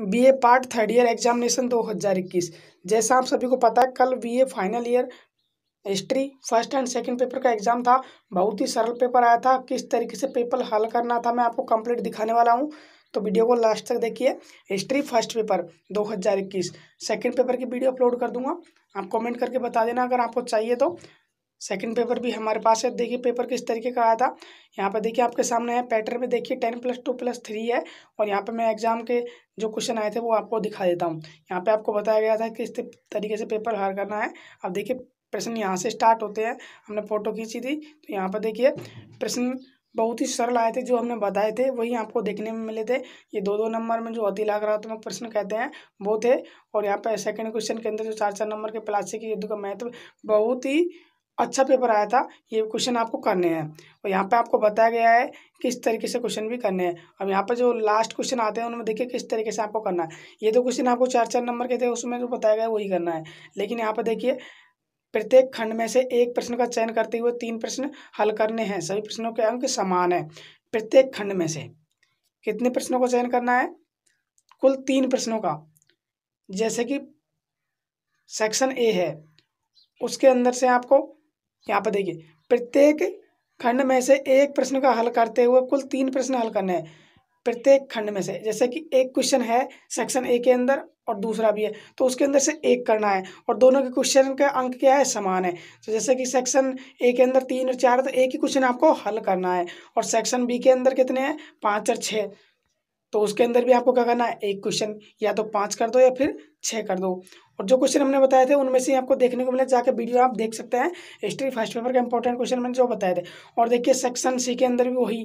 BA part third year examination 2021 जैसा आप सभी को पता है कल BA final year history first and second paper का एग्जाम था बहुत ही सरल पेपर आया था किस तरीके से पेपर हल करना था मैं आपको कंप्लीट दिखाने वाला हूँ तो वीडियो को लास्ट तक देखिए history first paper 2021 second paper की वीडियो अपलोड कर दूंगा आप कमेंट करके बता देना अगर आपको चाहिए तो सेकंड पेपर भी हमारे पास है देखिए पेपर किस तरीके का आया था यहाँ पर देखिए आपके सामने है पैटर्न में देखिए ten plus two plus three है और यहाँ पे मैं एग्जाम के जो क्वेश्चन आए थे वो आपको दिखा देता हूँ यहाँ पे आपको बताया गया था कि इस तरीके से पेपर हार करना है अब देखिए प्रश्न यहाँ से स्टार्ट होते हैं हमने फ़ोटो खींची थी तो यहाँ पर देखिए प्रश्न बहुत ही सरल आए थे जो हमने बताए थे वही आपको देखने में मिले थे ये दो दो नंबर में जो अति अतिलाग्रात्मक प्रश्न कहते हैं वो थे और यहाँ पर सेकंड क्वेश्चन के अंदर जो चार चार नंबर के प्लास्टिक युद्ध का महत्व बहुत ही अच्छा पेपर आया था ये क्वेश्चन आपको करने हैं और यहाँ पे आपको बताया गया है किस तरीके से क्वेश्चन भी करने हैं अब यहाँ पर जो लास्ट क्वेश्चन आते हैं उनमें देखिए किस तरीके से आपको करना है ये तो क्वेश्चन आपको चार चार नंबर के थे उसमें जो बताया गया वही करना है लेकिन यहाँ पर देखिए प्रत्येक खंड में से एक प्रश्न का चयन करते हुए तीन प्रश्न हल करने हैं सभी प्रश्नों के अंक समान है प्रत्येक खंड में से कितने प्रश्नों का चयन करना है कुल तीन प्रश्नों का जैसे कि सेक्शन ए है उसके अंदर से आपको यहाँ पर देखिए प्रत्येक खंड में से एक प्रश्न का हल करते हुए कुल तीन प्रश्न हल करने हैं प्रत्येक खंड में से जैसे कि एक क्वेश्चन है सेक्शन ए के अंदर और दूसरा भी है तो उसके अंदर से एक करना है और दोनों के क्वेश्चन का अंक क्या है समान है तो जैसे कि सेक्शन ए के अंदर तीन और चार तो एक ही क्वेश्चन आपको हल करना है और सेक्शन बी के अंदर कितने हैं पाँच और छः तो उसके अंदर भी आपको क्या करना है एक क्वेश्चन या तो पाँच कर दो या फिर छः कर दो और जो क्वेश्चन हमने बताए थे उनमें से ही आपको देखने को मिले जाकर वीडियो आप देख सकते हैं हिस्ट्री फर्स्ट पेपर के इंपॉर्टेंट क्वेश्चन मैंने जो बताए थे और देखिए सेक्शन सी के अंदर भी वही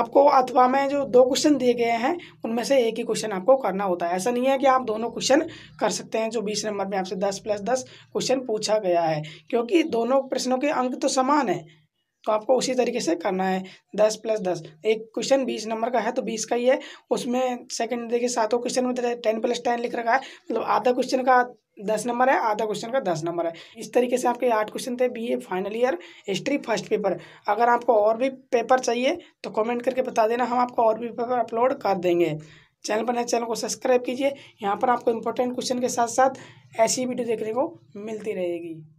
आपको अथवा में जो दो क्वेश्चन दिए गए हैं उनमें से एक ही क्वेश्चन आपको करना होता है ऐसा नहीं है कि आप दोनों क्वेश्चन कर सकते हैं जो बीस नंबर में आपसे दस प्लस दस क्वेश्चन पूछा गया है क्योंकि दोनों प्रश्नों के अंक तो समान है तो आपको उसी तरीके से करना है दस प्लस दस एक क्वेश्चन बीस नंबर का है तो बीस का ही है उसमें सेकंड देखिए सातों क्वेश्चन में टेन प्लस टेन लिख रखा है मतलब आधा क्वेश्चन का दस नंबर है आधा क्वेश्चन का दस नंबर है इस तरीके से आपके आठ क्वेश्चन थे BA final year history first paper अगर आपको और भी पेपर चाहिए तो कमेंट करके बता देना हम आपको और भी पेपर अपलोड कर देंगे चैनल पर नए चैनल को सब्सक्राइब कीजिए यहाँ पर आपको इंपॉर्टेंट क्वेश्चन के साथ साथ ऐसी वीडियो देखने को मिलती रहेगी